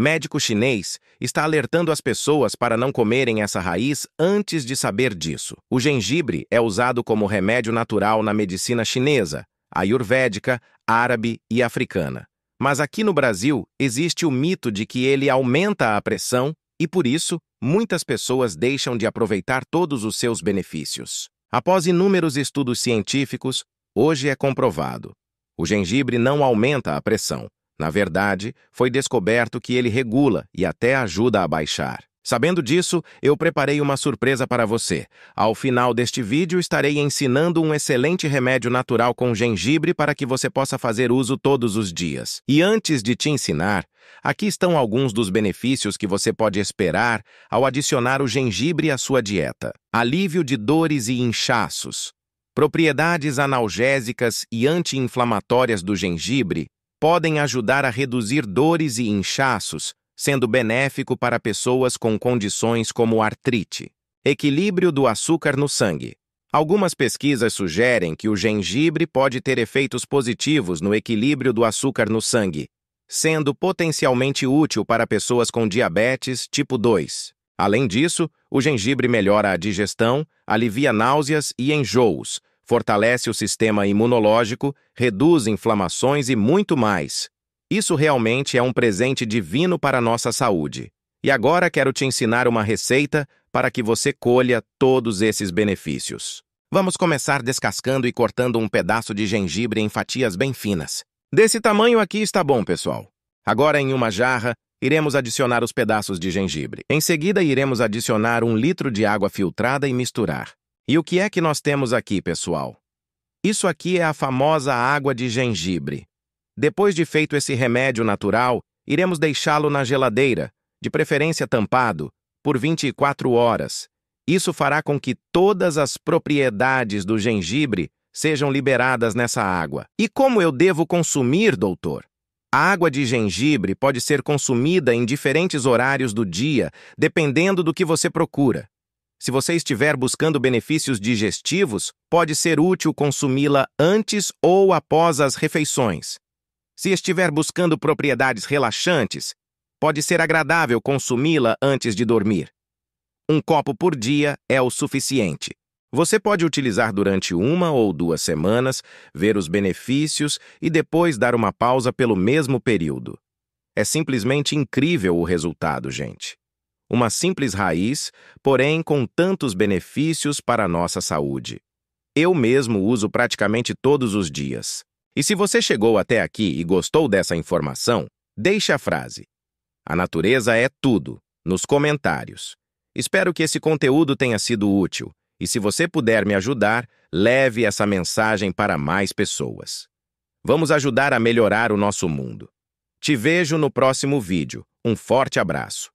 médico chinês, está alertando as pessoas para não comerem essa raiz antes de saber disso. O gengibre é usado como remédio natural na medicina chinesa, ayurvédica, árabe e africana. Mas aqui no Brasil existe o mito de que ele aumenta a pressão e, por isso, muitas pessoas deixam de aproveitar todos os seus benefícios. Após inúmeros estudos científicos, hoje é comprovado. O gengibre não aumenta a pressão, na verdade, foi descoberto que ele regula e até ajuda a baixar. Sabendo disso, eu preparei uma surpresa para você. Ao final deste vídeo, estarei ensinando um excelente remédio natural com gengibre para que você possa fazer uso todos os dias. E antes de te ensinar, aqui estão alguns dos benefícios que você pode esperar ao adicionar o gengibre à sua dieta. Alívio de dores e inchaços. Propriedades analgésicas e anti-inflamatórias do gengibre podem ajudar a reduzir dores e inchaços, sendo benéfico para pessoas com condições como artrite. Equilíbrio do açúcar no sangue. Algumas pesquisas sugerem que o gengibre pode ter efeitos positivos no equilíbrio do açúcar no sangue, sendo potencialmente útil para pessoas com diabetes tipo 2. Além disso, o gengibre melhora a digestão, alivia náuseas e enjoos, fortalece o sistema imunológico, reduz inflamações e muito mais. Isso realmente é um presente divino para a nossa saúde. E agora quero te ensinar uma receita para que você colha todos esses benefícios. Vamos começar descascando e cortando um pedaço de gengibre em fatias bem finas. Desse tamanho aqui está bom, pessoal. Agora, em uma jarra, iremos adicionar os pedaços de gengibre. Em seguida, iremos adicionar um litro de água filtrada e misturar. E o que é que nós temos aqui, pessoal? Isso aqui é a famosa água de gengibre. Depois de feito esse remédio natural, iremos deixá-lo na geladeira, de preferência tampado, por 24 horas. Isso fará com que todas as propriedades do gengibre sejam liberadas nessa água. E como eu devo consumir, doutor? A água de gengibre pode ser consumida em diferentes horários do dia, dependendo do que você procura. Se você estiver buscando benefícios digestivos, pode ser útil consumi-la antes ou após as refeições. Se estiver buscando propriedades relaxantes, pode ser agradável consumi-la antes de dormir. Um copo por dia é o suficiente. Você pode utilizar durante uma ou duas semanas, ver os benefícios e depois dar uma pausa pelo mesmo período. É simplesmente incrível o resultado, gente uma simples raiz, porém com tantos benefícios para a nossa saúde. Eu mesmo uso praticamente todos os dias. E se você chegou até aqui e gostou dessa informação, deixe a frase A natureza é tudo nos comentários. Espero que esse conteúdo tenha sido útil e se você puder me ajudar, leve essa mensagem para mais pessoas. Vamos ajudar a melhorar o nosso mundo. Te vejo no próximo vídeo. Um forte abraço.